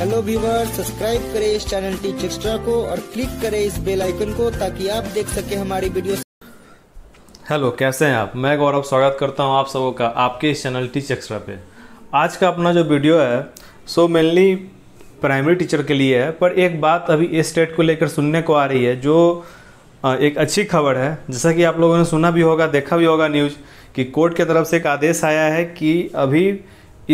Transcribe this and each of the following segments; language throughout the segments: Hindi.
हेलो व्यूवर सब्सक्राइब करें इस चैनल टीच एक्स्ट्रा को और क्लिक करें इस बेल आइकन को ताकि आप देख सके हमारी वीडियो हेलो कैसे हैं आप मैं गौरव स्वागत करता हूं आप सबों का आपके इस चैनल टीच एक्स्ट्रा पे आज का अपना जो वीडियो है सो मेनली प्राइमरी टीचर के लिए है पर एक बात अभी इस स्टेट को लेकर सुनने को आ रही है जो एक अच्छी खबर है जैसा कि आप लोगों ने सुना भी होगा देखा भी होगा न्यूज़ कि कोर्ट की तरफ से एक आदेश आया है कि अभी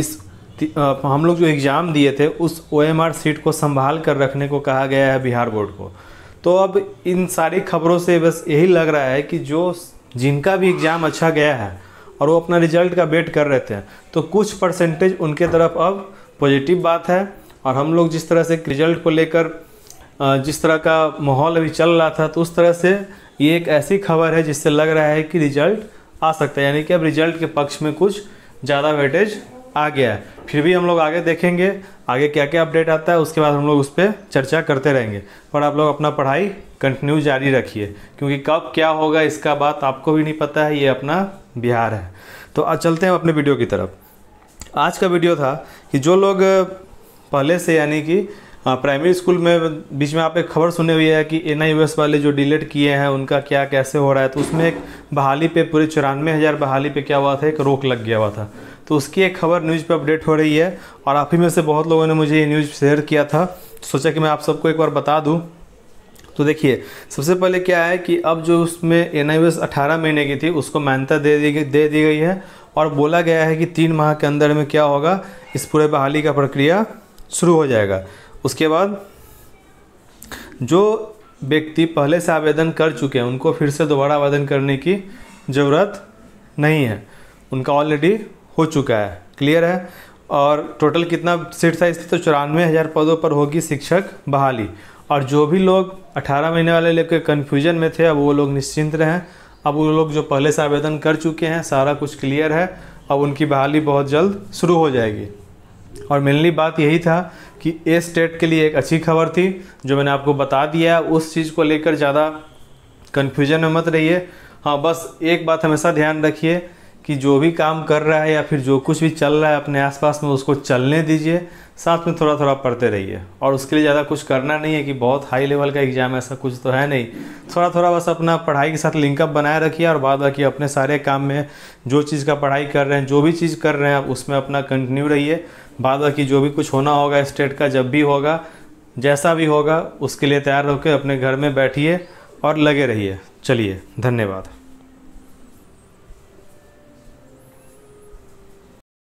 इस हम लोग जो एग्ज़ाम दिए थे उस ओ सीट को संभाल कर रखने को कहा गया है बिहार बोर्ड को तो अब इन सारी खबरों से बस यही लग रहा है कि जो जिनका भी एग्ज़ाम अच्छा गया है और वो अपना रिजल्ट का वेट कर रहे थे तो कुछ परसेंटेज उनके तरफ अब पॉजिटिव बात है और हम लोग जिस तरह से रिजल्ट को लेकर जिस तरह का माहौल अभी चल रहा था तो उस तरह से ये एक ऐसी खबर है जिससे लग रहा है कि रिजल्ट आ सकता है यानी कि अब रिजल्ट के पक्ष में कुछ ज़्यादा वेटेज आ गया है फिर भी हम लोग आगे देखेंगे आगे क्या क्या अपडेट आता है उसके बाद हम लोग उस पर चर्चा करते रहेंगे पर आप लोग अपना पढ़ाई कंटिन्यू जारी रखिए क्योंकि कब क्या होगा इसका बात आपको भी नहीं पता है ये अपना बिहार है तो आज चलते हैं अपने वीडियो की तरफ आज का वीडियो था कि जो लोग पहले से यानी कि प्राइमरी स्कूल में बीच में आप एक खबर सुने हुई है कि एन वाले जो डिलेट किए हैं उनका क्या कैसे हो रहा है तो उसमें एक बहाली पे पूरे चौरानवे हज़ार बहाली पे क्या हुआ था एक रोक लग गया हुआ था तो उसकी एक खबर न्यूज़ पे अपडेट हो रही है और आप ही में से बहुत लोगों ने मुझे ये न्यूज़ शेयर किया था सोचा कि मैं आप सबको एक बार बता दूँ तो देखिए सबसे पहले क्या है कि अब जो उसमें एन आई अठारह महीने की थी उसको मान्यता दे दी दे दी गई है और बोला गया है कि तीन माह के अंदर में क्या होगा इस पूरे बहाली का प्रक्रिया शुरू हो जाएगा उसके बाद जो व्यक्ति पहले से आवेदन कर चुके हैं उनको फिर से दोबारा आवेदन करने की ज़रूरत नहीं है उनका ऑलरेडी हो चुका है क्लियर है और टोटल कितना सीट साइज थी तो चौरानवे हज़ार पदों पर होगी शिक्षक बहाली और जो भी लोग 18 महीने वाले लेकर कन्फ्यूजन में थे अब वो लोग निश्चिंत रहें अब वो लोग जो पहले से आवेदन कर चुके हैं सारा कुछ क्लियर है अब उनकी बहाली बहुत जल्द शुरू हो जाएगी और मेनली बात यही था कि ए स्टेट के लिए एक अच्छी खबर थी जो मैंने आपको बता दिया उस चीज़ को लेकर ज़्यादा कन्फ्यूजन में मत रहिए हाँ बस एक बात हमेशा ध्यान रखिए कि जो भी काम कर रहा है या फिर जो कुछ भी चल रहा है अपने आसपास में उसको चलने दीजिए साथ में थोड़ा थोड़ा पढ़ते रहिए और उसके लिए ज़्यादा कुछ करना नहीं है कि बहुत हाई लेवल का एग्ज़ाम ऐसा कुछ तो है नहीं थोड़ा थोड़ा बस अपना पढ़ाई के साथ लिंकअप बनाए रखिए और बाद बाकी अपने सारे काम में जो चीज़ का पढ़ाई कर रहे हैं जो भी चीज़ कर रहे हैं आप उसमें अपना कंटिन्यू रहिए बाद बाकी जो भी कुछ होना होगा स्टेट का जब भी होगा जैसा भी होगा उसके लिए तैयार होकर अपने घर में बैठिए और लगे रहिए चलिए धन्यवाद